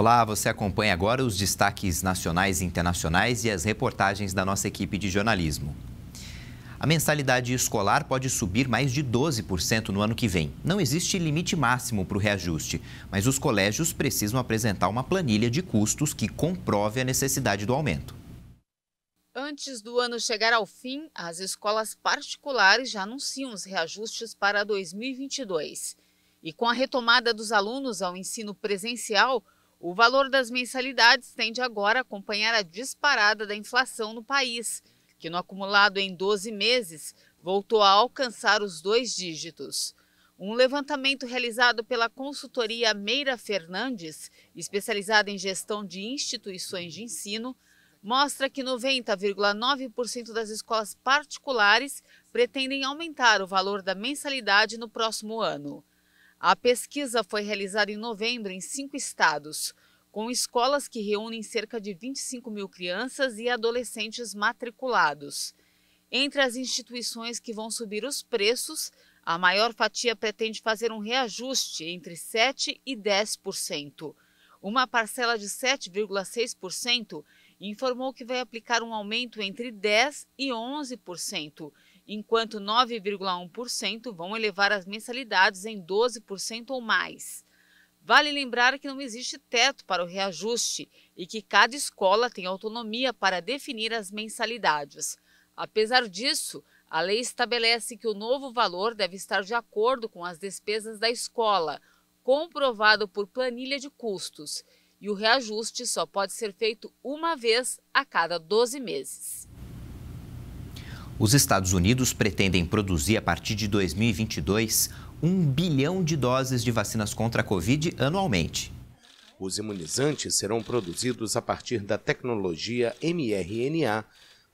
Olá, você acompanha agora os destaques nacionais e internacionais e as reportagens da nossa equipe de jornalismo. A mensalidade escolar pode subir mais de 12% no ano que vem. Não existe limite máximo para o reajuste, mas os colégios precisam apresentar uma planilha de custos que comprove a necessidade do aumento. Antes do ano chegar ao fim, as escolas particulares já anunciam os reajustes para 2022. E com a retomada dos alunos ao ensino presencial, o valor das mensalidades tende agora a acompanhar a disparada da inflação no país, que no acumulado em 12 meses voltou a alcançar os dois dígitos. Um levantamento realizado pela consultoria Meira Fernandes, especializada em gestão de instituições de ensino, mostra que 90,9% das escolas particulares pretendem aumentar o valor da mensalidade no próximo ano. A pesquisa foi realizada em novembro em cinco estados, com escolas que reúnem cerca de 25 mil crianças e adolescentes matriculados. Entre as instituições que vão subir os preços, a maior fatia pretende fazer um reajuste entre 7% e 10%. Uma parcela de 7,6% informou que vai aplicar um aumento entre 10% e 11%, enquanto 9,1% vão elevar as mensalidades em 12% ou mais. Vale lembrar que não existe teto para o reajuste e que cada escola tem autonomia para definir as mensalidades. Apesar disso, a lei estabelece que o novo valor deve estar de acordo com as despesas da escola, comprovado por planilha de custos, e o reajuste só pode ser feito uma vez a cada 12 meses. Os Estados Unidos pretendem produzir, a partir de 2022, 1 bilhão de doses de vacinas contra a Covid anualmente. Os imunizantes serão produzidos a partir da tecnologia mRNA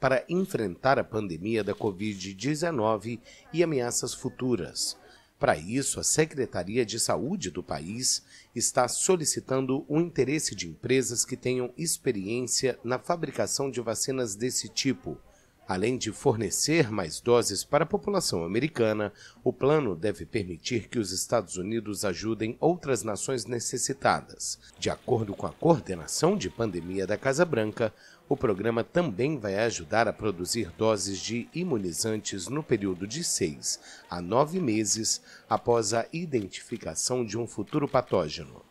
para enfrentar a pandemia da Covid-19 e ameaças futuras. Para isso, a Secretaria de Saúde do país está solicitando o interesse de empresas que tenham experiência na fabricação de vacinas desse tipo Além de fornecer mais doses para a população americana, o plano deve permitir que os Estados Unidos ajudem outras nações necessitadas. De acordo com a coordenação de pandemia da Casa Branca, o programa também vai ajudar a produzir doses de imunizantes no período de seis a nove meses após a identificação de um futuro patógeno.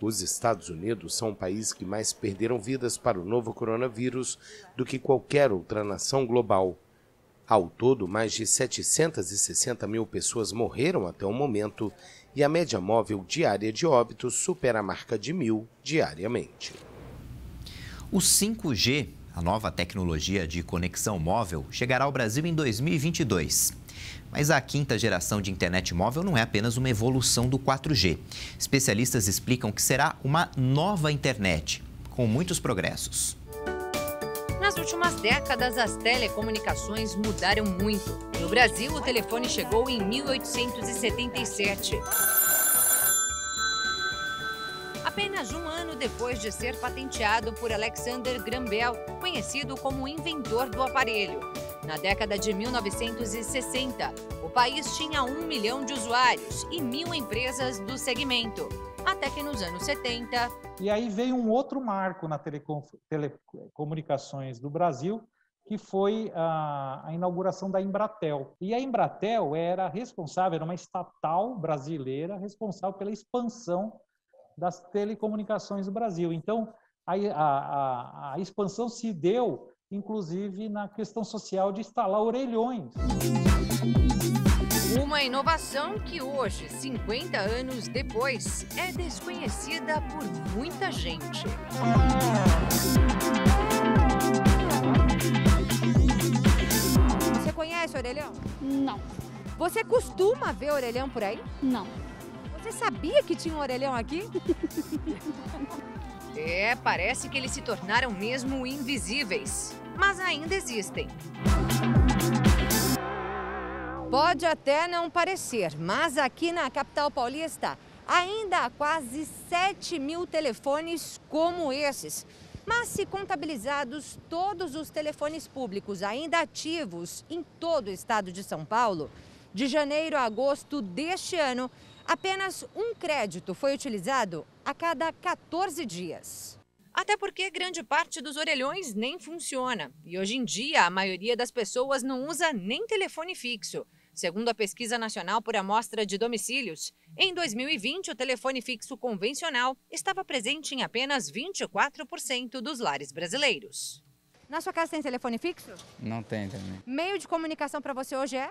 Os Estados Unidos são o país que mais perderam vidas para o novo coronavírus do que qualquer outra nação global. Ao todo, mais de 760 mil pessoas morreram até o momento e a média móvel diária de óbitos supera a marca de mil diariamente. O 5G a nova tecnologia de conexão móvel chegará ao Brasil em 2022. Mas a quinta geração de internet móvel não é apenas uma evolução do 4G. Especialistas explicam que será uma nova internet, com muitos progressos. Nas últimas décadas, as telecomunicações mudaram muito. No Brasil, o telefone chegou em 1877 apenas um ano depois de ser patenteado por Alexander Graham Bell, conhecido como o inventor do aparelho. Na década de 1960, o país tinha um milhão de usuários e mil empresas do segmento, até que nos anos 70. E aí veio um outro marco na telecomunicações do Brasil, que foi a, a, inauguração da Embratel. E a Embratel era responsável, era uma estatal brasileira responsável pela expansão das telecomunicações do Brasil. Então, a, a, a expansão se deu, inclusive, na questão social de instalar orelhões. Uma inovação que hoje, 50 anos depois, é desconhecida por muita gente. Você conhece orelhão? Não. Você costuma ver orelhão por aí? Não. Você sabia que tinha um orelhão aqui? é, parece que eles se tornaram mesmo invisíveis. Mas ainda existem. Pode até não parecer, mas aqui na capital paulista ainda há quase 7 mil telefones como esses. Mas se contabilizados todos os telefones públicos ainda ativos em todo o estado de São Paulo, de janeiro a agosto deste ano, Apenas um crédito foi utilizado a cada 14 dias. Até porque grande parte dos orelhões nem funciona. E hoje em dia, a maioria das pessoas não usa nem telefone fixo. Segundo a Pesquisa Nacional por Amostra de Domicílios, em 2020 o telefone fixo convencional estava presente em apenas 24% dos lares brasileiros. Na sua casa tem telefone fixo? Não tem também. Meio de comunicação para você hoje é?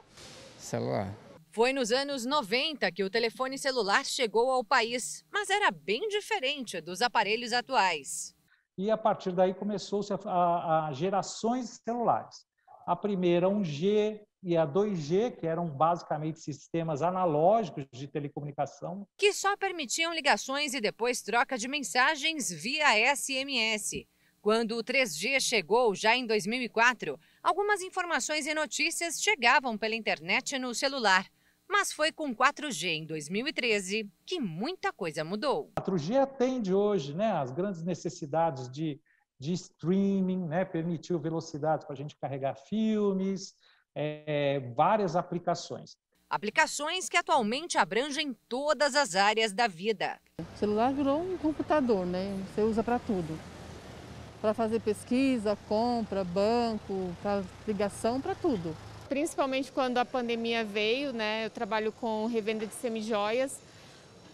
Celular. Foi nos anos 90 que o telefone celular chegou ao país, mas era bem diferente dos aparelhos atuais. E a partir daí começou-se a, a, a gerações celulares. A primeira 1G, e a 2G, que eram basicamente sistemas analógicos de telecomunicação. Que só permitiam ligações e depois troca de mensagens via SMS. Quando o 3G chegou, já em 2004, algumas informações e notícias chegavam pela internet no celular. Mas foi com 4G em 2013 que muita coisa mudou. 4G atende hoje né, as grandes necessidades de, de streaming, né, permitiu velocidade para a gente carregar filmes, é, várias aplicações. Aplicações que atualmente abrangem todas as áreas da vida. O celular virou um computador, né? Você usa para tudo. Para fazer pesquisa, compra, banco, para ligação, para tudo principalmente quando a pandemia veio, né? Eu trabalho com revenda de semijoias.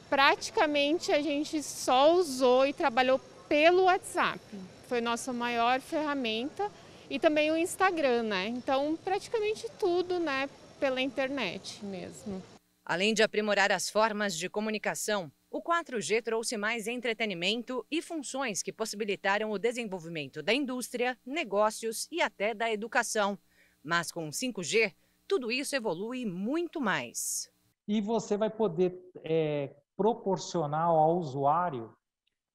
Praticamente a gente só usou e trabalhou pelo WhatsApp. Foi nossa maior ferramenta e também o Instagram, né? Então, praticamente tudo, né, pela internet mesmo. Além de aprimorar as formas de comunicação, o 4G trouxe mais entretenimento e funções que possibilitaram o desenvolvimento da indústria, negócios e até da educação. Mas com 5G, tudo isso evolui muito mais. E você vai poder é, proporcionar ao usuário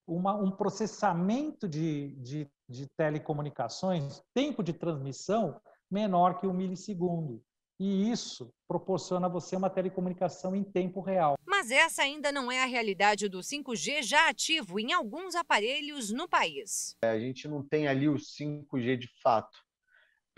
uma, um processamento de, de, de telecomunicações, tempo de transmissão menor que um milissegundo. E isso proporciona a você uma telecomunicação em tempo real. Mas essa ainda não é a realidade do 5G já ativo em alguns aparelhos no país. É, a gente não tem ali o 5G de fato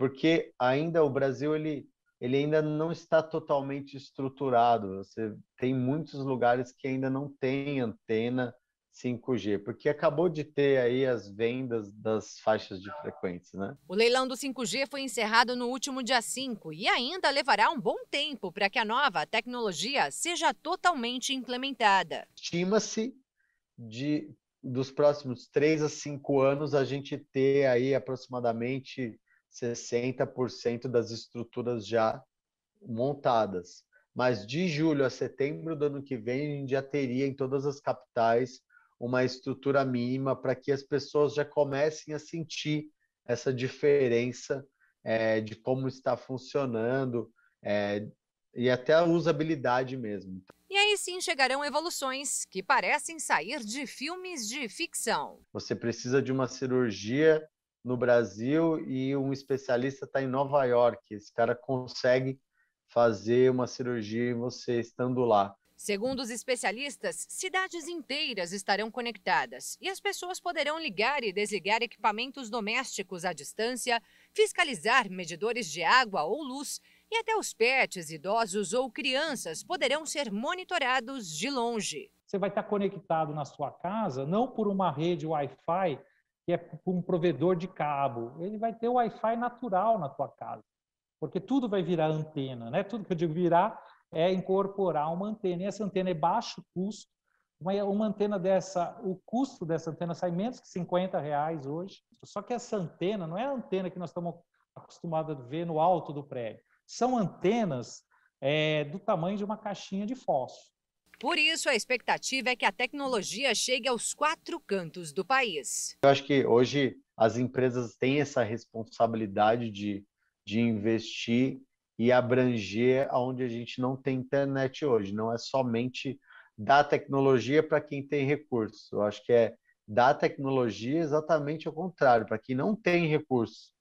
porque ainda o Brasil ele, ele ainda não está totalmente estruturado. Você tem muitos lugares que ainda não tem antena 5G, porque acabou de ter aí as vendas das faixas de frequência, né? O leilão do 5G foi encerrado no último dia 5 e ainda levará um bom tempo para que a nova tecnologia seja totalmente implementada. Estima-se de dos próximos 3 a 5 anos a gente ter aí aproximadamente 60% das estruturas já montadas. Mas de julho a setembro do ano que vem, a gente já teria em todas as capitais uma estrutura mínima para que as pessoas já comecem a sentir essa diferença é, de como está funcionando é, e até a usabilidade mesmo. E aí sim chegarão evoluções que parecem sair de filmes de ficção. Você precisa de uma cirurgia no Brasil e um especialista está em Nova York. Esse cara consegue fazer uma cirurgia em você estando lá. Segundo os especialistas, cidades inteiras estarão conectadas e as pessoas poderão ligar e desligar equipamentos domésticos à distância, fiscalizar medidores de água ou luz e até os pets, idosos ou crianças poderão ser monitorados de longe. Você vai estar conectado na sua casa, não por uma rede Wi-Fi que é um provedor de cabo, ele vai ter o Wi-Fi natural na tua casa, porque tudo vai virar antena, né? Tudo que eu digo virar é incorporar uma antena. E essa antena é baixo custo. Uma, uma antena dessa, o custo dessa antena sai menos que 50 reais hoje. Só que essa antena não é a antena que nós estamos acostumados a ver no alto do prédio. São antenas é, do tamanho de uma caixinha de fósforo. Por isso, a expectativa é que a tecnologia chegue aos quatro cantos do país. Eu acho que hoje as empresas têm essa responsabilidade de, de investir e abranger aonde a gente não tem internet hoje. Não é somente dar tecnologia para quem tem recursos. Eu acho que é dar tecnologia exatamente ao contrário, para quem não tem recursos,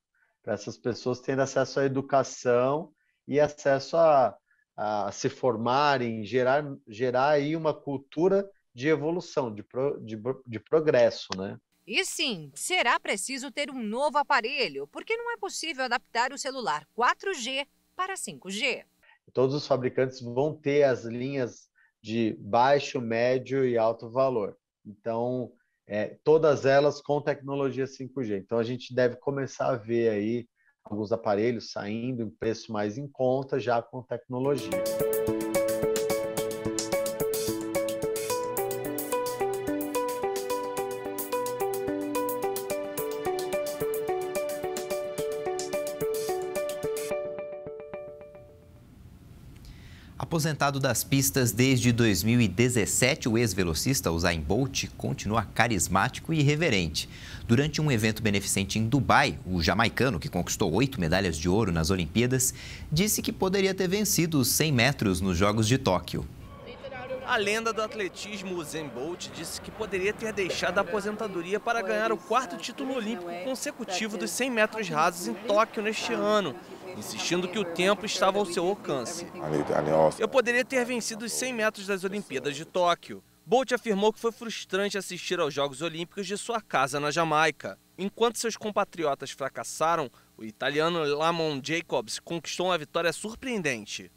Para essas pessoas tendo acesso à educação e acesso a a se formarem, gerar, gerar aí uma cultura de evolução, de, pro, de, de progresso, né? E sim, será preciso ter um novo aparelho, porque não é possível adaptar o celular 4G para 5G. Todos os fabricantes vão ter as linhas de baixo, médio e alto valor. Então, é, todas elas com tecnologia 5G. Então, a gente deve começar a ver aí alguns aparelhos saindo em preço mais em conta já com tecnologia. Aposentado das pistas desde 2017, o ex-velocista Usain Bolt continua carismático e irreverente. Durante um evento beneficente em Dubai, o jamaicano, que conquistou oito medalhas de ouro nas Olimpíadas, disse que poderia ter vencido os 100 metros nos Jogos de Tóquio. A lenda do atletismo Usain Bolt disse que poderia ter deixado a aposentadoria para ganhar o quarto título olímpico consecutivo dos 100 metros rasos em Tóquio neste ano insistindo que o tempo estava ao seu alcance. Eu poderia ter vencido os 100 metros das Olimpíadas de Tóquio. Bolt afirmou que foi frustrante assistir aos Jogos Olímpicos de sua casa na Jamaica. Enquanto seus compatriotas fracassaram, o italiano Lamon Jacobs conquistou uma vitória surpreendente.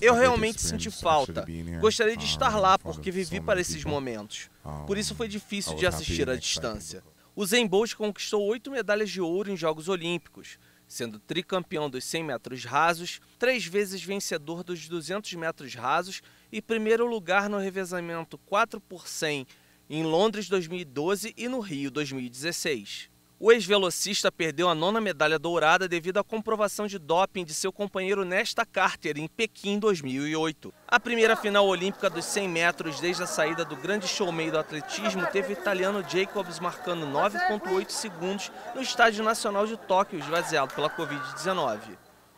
Eu realmente senti falta. Gostaria de estar lá porque vivi para esses momentos. Por isso foi difícil de assistir à distância. O Zen Bolt conquistou oito medalhas de ouro em Jogos Olímpicos sendo tricampeão dos 100 metros rasos, três vezes vencedor dos 200 metros rasos e primeiro lugar no revezamento 4 por 100 em Londres 2012 e no Rio 2016. O ex-velocista perdeu a nona medalha dourada devido à comprovação de doping de seu companheiro Nesta Carter em Pequim 2008. A primeira final olímpica dos 100 metros desde a saída do grande showman do atletismo teve o italiano Jacobs marcando 9,8 segundos no Estádio Nacional de Tóquio, esvaziado pela Covid-19.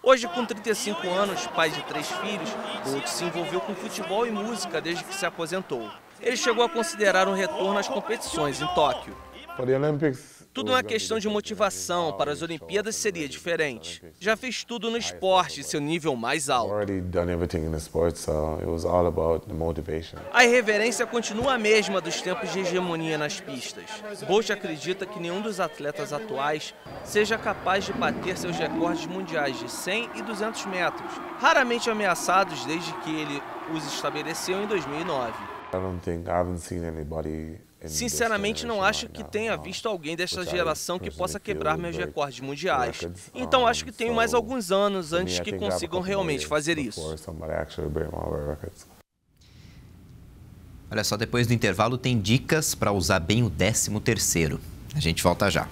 Hoje, com 35 anos, pai de três filhos, Bolt se envolveu com futebol e música desde que se aposentou. Ele chegou a considerar um retorno às competições em Tóquio. Para tudo na é questão de motivação para as Olimpíadas seria diferente. Já fiz tudo no esporte, seu nível mais alto. A irreverência continua a mesma dos tempos de hegemonia nas pistas. Bolt acredita que nenhum dos atletas atuais seja capaz de bater seus recordes mundiais de 100 e 200 metros, raramente ameaçados desde que ele os estabeleceu em 2009. É Sinceramente, não acho que tenha visto alguém desta geração que possa quebrar meus recordes mundiais. Então, acho que tenho mais alguns anos antes que consigam realmente fazer isso. Olha só, depois do intervalo tem dicas para usar bem o 13 terceiro. A gente volta já.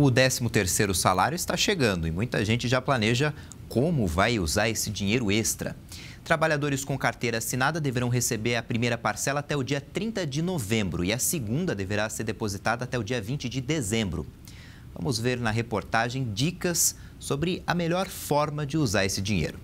O 13º salário está chegando e muita gente já planeja como vai usar esse dinheiro extra. Trabalhadores com carteira assinada deverão receber a primeira parcela até o dia 30 de novembro e a segunda deverá ser depositada até o dia 20 de dezembro. Vamos ver na reportagem dicas sobre a melhor forma de usar esse dinheiro.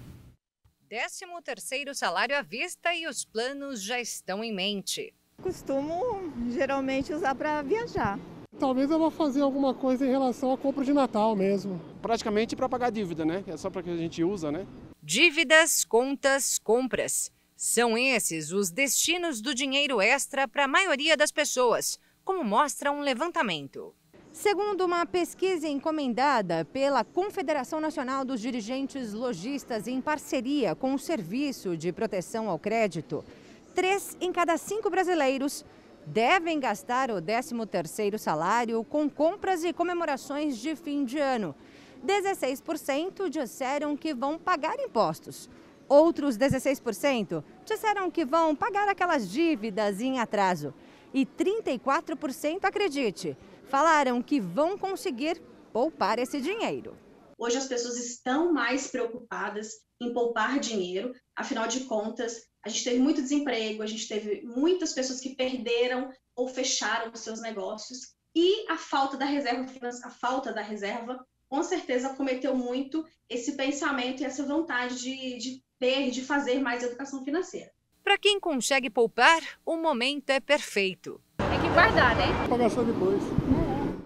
13º salário à vista e os planos já estão em mente. Costumo geralmente usar para viajar. Talvez eu vá fazer alguma coisa em relação à compra de Natal mesmo. Praticamente para pagar dívida, né? É só para que a gente usa, né? Dívidas, contas, compras. São esses os destinos do dinheiro extra para a maioria das pessoas, como mostra um levantamento. Segundo uma pesquisa encomendada pela Confederação Nacional dos Dirigentes Logistas em parceria com o Serviço de Proteção ao Crédito, três em cada cinco brasileiros devem gastar o 13º salário com compras e comemorações de fim de ano. 16% disseram que vão pagar impostos. Outros 16% disseram que vão pagar aquelas dívidas em atraso. E 34%, acredite, falaram que vão conseguir poupar esse dinheiro. Hoje as pessoas estão mais preocupadas em poupar dinheiro, afinal de contas, a gente teve muito desemprego, a gente teve muitas pessoas que perderam ou fecharam os seus negócios e a falta da reserva, a falta da reserva, com certeza cometeu muito esse pensamento e essa vontade de, de ter, de fazer mais educação financeira. Para quem consegue poupar, o momento é perfeito. Tem que guardar, né? Vai gastar depois.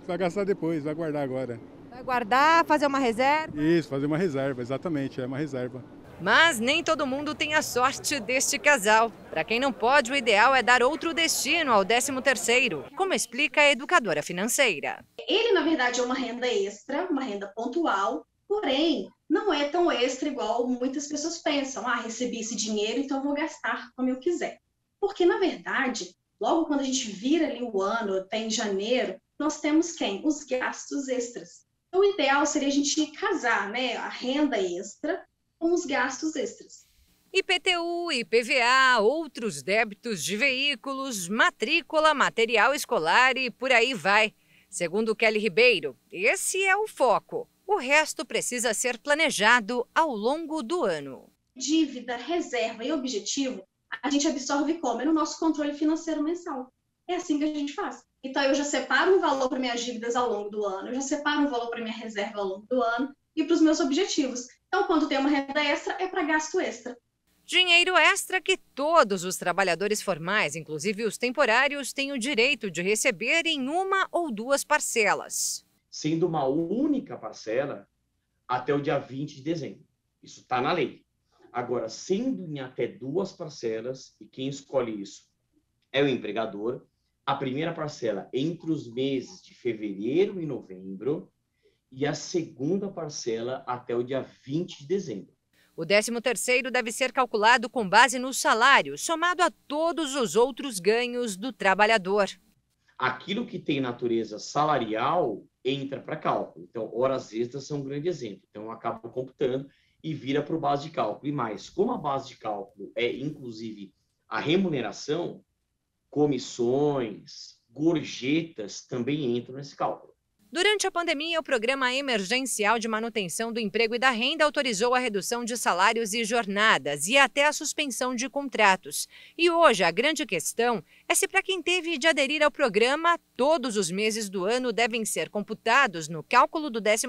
Vai gastar depois, vai guardar agora. Vai guardar, fazer uma reserva? Isso, fazer uma reserva, exatamente, é uma reserva. Mas nem todo mundo tem a sorte deste casal. Para quem não pode, o ideal é dar outro destino ao 13º, como explica a educadora financeira. Ele, na verdade, é uma renda extra, uma renda pontual, porém, não é tão extra igual muitas pessoas pensam. Ah, recebi esse dinheiro, então vou gastar como eu quiser. Porque, na verdade, logo quando a gente vira ali o ano, tem janeiro, nós temos quem? Os gastos extras. Então, o ideal seria a gente casar né, a renda extra com os gastos extras. IPTU, IPVA, outros débitos de veículos, matrícula, material escolar e por aí vai. Segundo Kelly Ribeiro, esse é o foco. O resto precisa ser planejado ao longo do ano. Dívida, reserva e objetivo, a gente absorve como? É no nosso controle financeiro mensal. É assim que a gente faz. Então, eu já separo um valor para minhas dívidas ao longo do ano, eu já separo um valor para minha reserva ao longo do ano e para os meus objetivos. Então, quando tem uma renda extra, é para gasto extra. Dinheiro extra que todos os trabalhadores formais, inclusive os temporários, têm o direito de receber em uma ou duas parcelas. Sendo uma única parcela até o dia 20 de dezembro. Isso está na lei. Agora, sendo em até duas parcelas, e quem escolhe isso é o empregador, a primeira parcela entre os meses de fevereiro e novembro e a segunda parcela até o dia 20 de dezembro. O 13º deve ser calculado com base no salário, somado a todos os outros ganhos do trabalhador. Aquilo que tem natureza salarial entra para cálculo. Então, horas extras são um grande exemplo. Então, eu acabo computando e vira para o base de cálculo. E mais, como a base de cálculo é, inclusive, a remuneração, comissões, gorjetas também entram nesse cálculo. Durante a pandemia, o Programa Emergencial de Manutenção do Emprego e da Renda autorizou a redução de salários e jornadas e até a suspensão de contratos. E hoje a grande questão é se, para quem teve de aderir ao programa, todos os meses do ano devem ser computados no cálculo do 13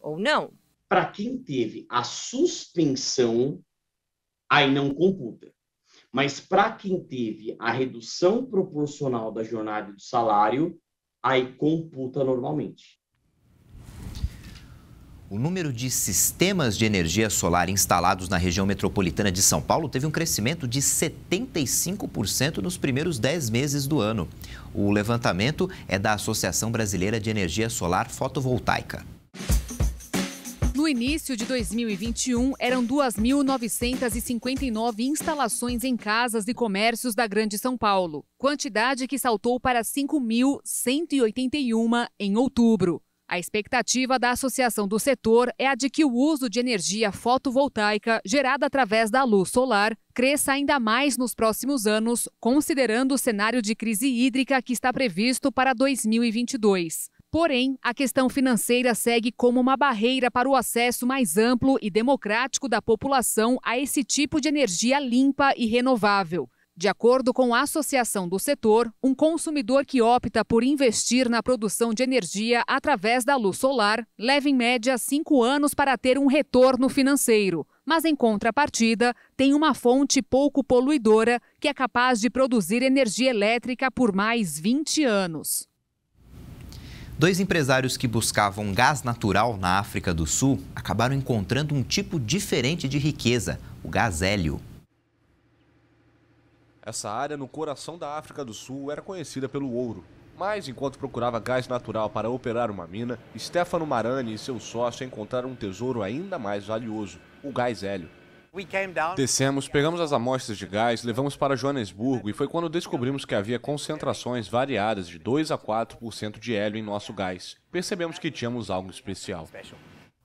ou não. Para quem teve a suspensão, aí não computa. Mas para quem teve a redução proporcional da jornada e do salário, aí computa normalmente. O número de sistemas de energia solar instalados na região metropolitana de São Paulo teve um crescimento de 75% nos primeiros 10 meses do ano. O levantamento é da Associação Brasileira de Energia Solar Fotovoltaica. No início de 2021, eram 2.959 instalações em casas e comércios da Grande São Paulo, quantidade que saltou para 5.181 em outubro. A expectativa da associação do setor é a de que o uso de energia fotovoltaica gerada através da luz solar cresça ainda mais nos próximos anos, considerando o cenário de crise hídrica que está previsto para 2022. Porém, a questão financeira segue como uma barreira para o acesso mais amplo e democrático da população a esse tipo de energia limpa e renovável. De acordo com a Associação do Setor, um consumidor que opta por investir na produção de energia através da luz solar leva em média cinco anos para ter um retorno financeiro, mas em contrapartida tem uma fonte pouco poluidora que é capaz de produzir energia elétrica por mais 20 anos. Dois empresários que buscavam gás natural na África do Sul acabaram encontrando um tipo diferente de riqueza, o gás hélio. Essa área no coração da África do Sul era conhecida pelo ouro. Mas enquanto procurava gás natural para operar uma mina, Stefano Marani e seu sócio encontraram um tesouro ainda mais valioso, o gás hélio. Descemos, pegamos as amostras de gás, levamos para Joanesburgo e foi quando descobrimos que havia concentrações variadas de 2 a 4% de hélio em nosso gás. Percebemos que tínhamos algo especial.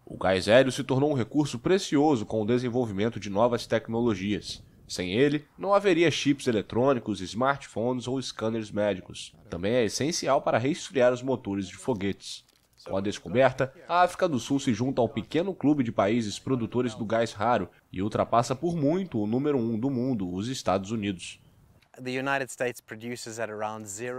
O gás hélio se tornou um recurso precioso com o desenvolvimento de novas tecnologias. Sem ele, não haveria chips eletrônicos, smartphones ou scanners médicos. Também é essencial para resfriar os motores de foguetes. Com a descoberta, a África do Sul se junta ao pequeno clube de países produtores do gás raro e ultrapassa por muito o número um do mundo, os Estados Unidos.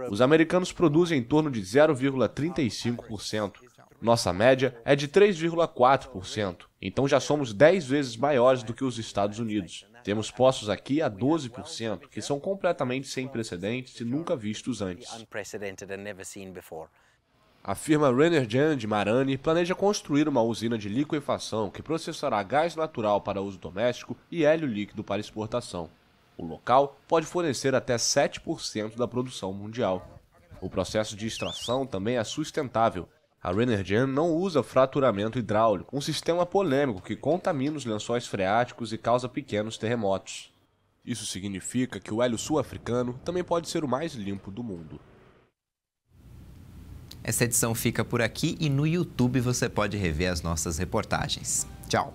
Os americanos produzem em torno de 0,35%. Nossa média é de 3,4%, então já somos 10 vezes maiores do que os Estados Unidos. Temos postos aqui a 12%, que são completamente sem precedentes e nunca vistos antes. A firma Renergen de Marani planeja construir uma usina de liquefação que processará gás natural para uso doméstico e hélio líquido para exportação. O local pode fornecer até 7% da produção mundial. O processo de extração também é sustentável. A Renergen não usa fraturamento hidráulico, um sistema polêmico que contamina os lençóis freáticos e causa pequenos terremotos. Isso significa que o hélio sul-africano também pode ser o mais limpo do mundo. Essa edição fica por aqui e no YouTube você pode rever as nossas reportagens. Tchau!